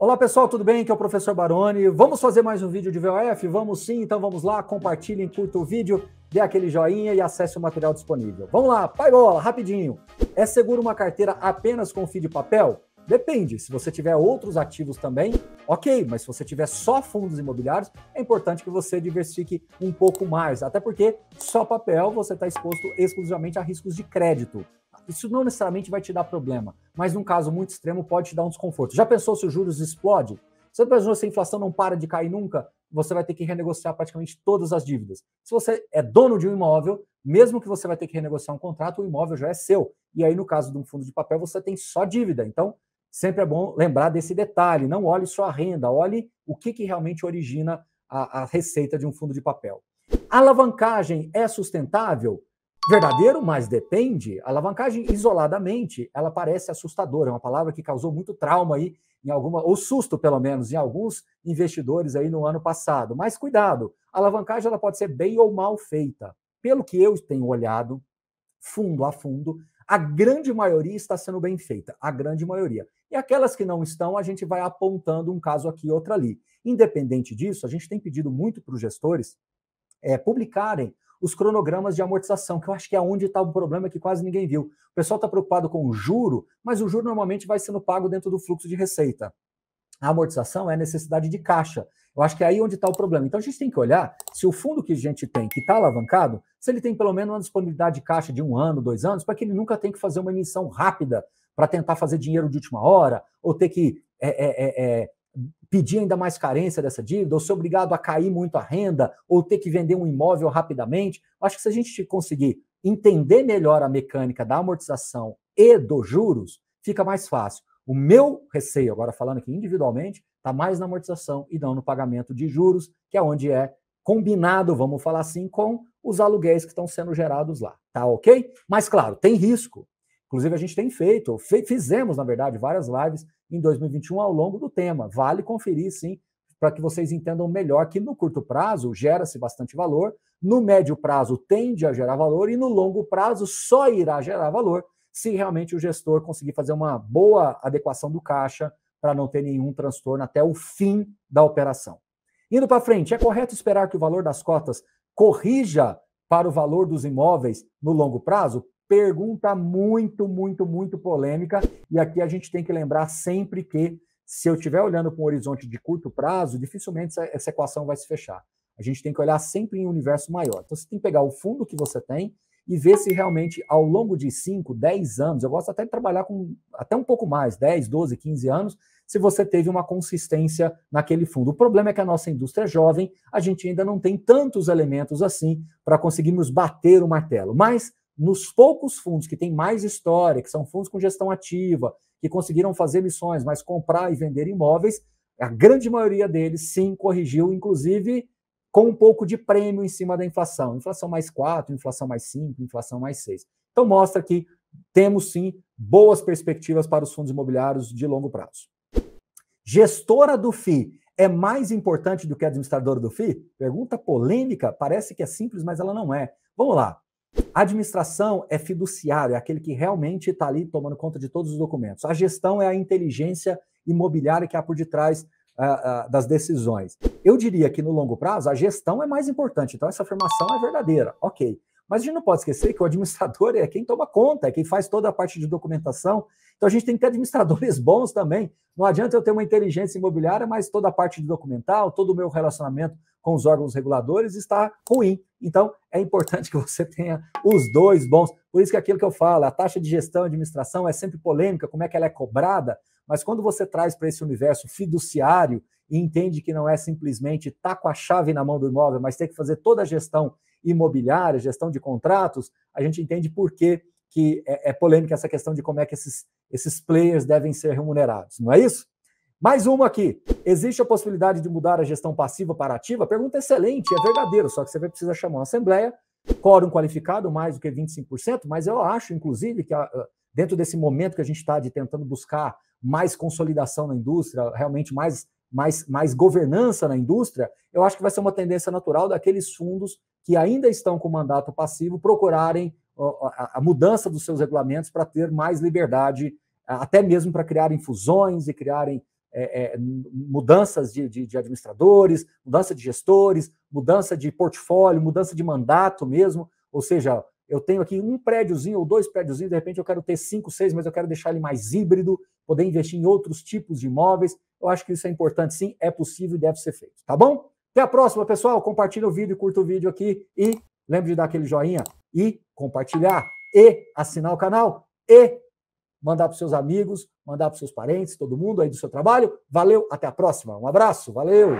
Olá pessoal, tudo bem? Aqui é o professor Baroni. Vamos fazer mais um vídeo de VOF? Vamos sim, então vamos lá, compartilhem, curtam o vídeo, dê aquele joinha e acesse o material disponível. Vamos lá, pai bola, rapidinho. É seguro uma carteira apenas com fio de papel? Depende. Se você tiver outros ativos também, ok. Mas se você tiver só fundos imobiliários, é importante que você diversifique um pouco mais. Até porque só papel você está exposto exclusivamente a riscos de crédito. Isso não necessariamente vai te dar problema, mas num caso muito extremo pode te dar um desconforto. Já pensou se os juros explode? Você pensou se a inflação não para de cair nunca? Você vai ter que renegociar praticamente todas as dívidas. Se você é dono de um imóvel, mesmo que você vai ter que renegociar um contrato, o imóvel já é seu. E aí, no caso de um fundo de papel, você tem só dívida. Então, sempre é bom lembrar desse detalhe. Não olhe só a renda, olhe o que, que realmente origina a, a receita de um fundo de papel. A alavancagem é sustentável? Verdadeiro, mas depende. A alavancagem isoladamente, ela parece assustadora, é uma palavra que causou muito trauma aí em alguma ou susto pelo menos em alguns investidores aí no ano passado. Mas cuidado, a alavancagem ela pode ser bem ou mal feita. Pelo que eu tenho olhado fundo a fundo, a grande maioria está sendo bem feita, a grande maioria. E aquelas que não estão, a gente vai apontando um caso aqui, outro ali. Independente disso, a gente tem pedido muito para os gestores é, publicarem os cronogramas de amortização, que eu acho que é onde está o problema que quase ninguém viu. O pessoal está preocupado com o juro, mas o juro normalmente vai sendo pago dentro do fluxo de receita. A amortização é a necessidade de caixa. Eu acho que é aí onde está o problema. Então a gente tem que olhar se o fundo que a gente tem, que está alavancado, se ele tem pelo menos uma disponibilidade de caixa de um ano, dois anos, para que ele nunca tenha que fazer uma emissão rápida para tentar fazer dinheiro de última hora, ou ter que é é, é, é, pedir ainda mais carência dessa dívida, ou ser obrigado a cair muito a renda, ou ter que vender um imóvel rapidamente. Acho que se a gente conseguir entender melhor a mecânica da amortização e dos juros, fica mais fácil. O meu receio, agora falando aqui individualmente, está mais na amortização e não no pagamento de juros, que é onde é combinado, vamos falar assim, com os aluguéis que estão sendo gerados lá. Tá ok? Mas, claro, tem risco. Inclusive, a gente tem feito, fizemos, na verdade, várias lives em 2021 ao longo do tema. Vale conferir, sim, para que vocês entendam melhor que no curto prazo gera-se bastante valor, no médio prazo tende a gerar valor e no longo prazo só irá gerar valor se realmente o gestor conseguir fazer uma boa adequação do caixa para não ter nenhum transtorno até o fim da operação. Indo para frente, é correto esperar que o valor das cotas corrija para o valor dos imóveis no longo prazo? Pergunta muito, muito, muito polêmica. E aqui a gente tem que lembrar sempre que, se eu estiver olhando para um horizonte de curto prazo, dificilmente essa equação vai se fechar. A gente tem que olhar sempre em um universo maior. Então, você tem que pegar o fundo que você tem e ver se realmente ao longo de 5, 10 anos, eu gosto até de trabalhar com até um pouco mais, 10, 12, 15 anos, se você teve uma consistência naquele fundo. O problema é que a nossa indústria é jovem, a gente ainda não tem tantos elementos assim para conseguirmos bater o martelo. Mas nos poucos fundos que têm mais história, que são fundos com gestão ativa, que conseguiram fazer missões, mas comprar e vender imóveis, a grande maioria deles sim corrigiu, inclusive com um pouco de prêmio em cima da inflação. Inflação mais 4, inflação mais 5, inflação mais 6. Então mostra que temos sim boas perspectivas para os fundos imobiliários de longo prazo. Gestora do FI é mais importante do que administradora do FI? Pergunta polêmica, parece que é simples, mas ela não é. Vamos lá. Administração é fiduciário, é aquele que realmente está ali tomando conta de todos os documentos. A gestão é a inteligência imobiliária que há por detrás uh, uh, das decisões. Eu diria que no longo prazo a gestão é mais importante, então essa afirmação é verdadeira, ok. Mas a gente não pode esquecer que o administrador é quem toma conta, é quem faz toda a parte de documentação. Então a gente tem que ter administradores bons também. Não adianta eu ter uma inteligência imobiliária, mas toda a parte de documental, todo o meu relacionamento com os órgãos reguladores está ruim. Então, é importante que você tenha os dois bons. Por isso que é aquilo que eu falo, a taxa de gestão e administração é sempre polêmica, como é que ela é cobrada, mas quando você traz para esse universo fiduciário e entende que não é simplesmente tá com a chave na mão do imóvel, mas tem que fazer toda a gestão imobiliária, gestão de contratos, a gente entende por que, que é, é polêmica essa questão de como é que esses, esses players devem ser remunerados, não é isso? Mais uma aqui. Existe a possibilidade de mudar a gestão passiva para ativa? Pergunta excelente, é verdadeiro, só que você vai precisar chamar uma assembleia, quórum qualificado mais do que 25%, mas eu acho, inclusive, que a, ah, ah, dentro desse momento que a gente está de tentando buscar mais consolidação na indústria, realmente mais mais, mais governança na indústria, eu acho que vai ser uma tendência natural daqueles fundos que ainda estão com mandato passivo procurarem a, a mudança dos seus regulamentos para ter mais liberdade, até mesmo para criarem fusões e criarem é, é, mudanças de, de, de, administradores, mudança de gestores, mudança de portfólio, mudança de mandato mesmo. Ou seja, eu tenho aqui um prédiozinho ou dois prédiozinhos, de repente eu quero ter cinco, seis, mas eu quero deixar ele mais híbrido, poder investir em outros tipos de imóveis. Eu acho que isso é importante sim, é possível e deve ser feito, tá bom? Até a próxima, pessoal. Compartilha o vídeo, curta o vídeo aqui e lembre de dar aquele joinha e compartilhar e assinar o canal e mandar para seus amigos, mandar para seus parentes, todo mundo aí do seu trabalho. Valeu, até a próxima. Um abraço, valeu.